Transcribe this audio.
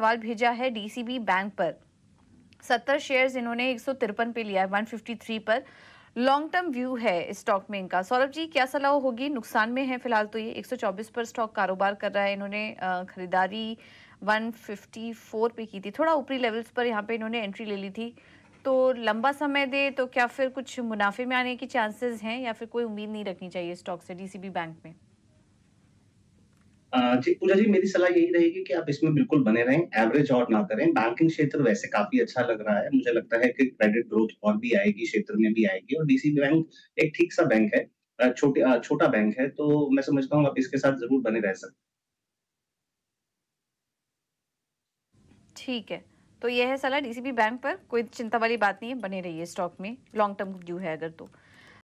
सवाल भेजा है डीसीबी बैंक पर सत्तर शेयर्स इन्होंने एक पे लिया है 153 पर लॉन्ग टर्म व्यू है स्टॉक में इनका सौरभ जी क्या सलाह होगी नुकसान में है फिलहाल तो ये 124 पर स्टॉक कारोबार कर रहा है इन्होंने खरीदारी 154 पे की थी थोड़ा ऊपरी लेवल्स पर यहाँ पे इन्होंने एंट्री ले ली थी तो लंबा समय दे तो क्या फिर कुछ मुनाफे में आने के चांसेस हैं या फिर कोई उम्मीद नहीं रखनी चाहिए स्टॉक से डीसीबी बैंक में जी पूजा जी मेरी सलाह यही रहेगी कि आप इसमें बिल्कुल बने रहें एवरेज और ना करें बैंकिंग क्षेत्र वैसे काफी अच्छा लग रहा है मुझे लगता है कि क्रेडिट ग्रोथ और भी आएगी क्षेत्र में भी आएगी और डीसी बैंक एक ठीक सा बैंक है छोटे छोटा बैंक है तो मैं समझता हूँ आप इसके साथ जरूर बने रह सकते ठीक है तो यह है सलाह डीसीबी बैंक पर कोई चिंता वाली बात नहीं है बने रहिए स्टॉक में लॉन्ग टर्म व्यू है अगर तो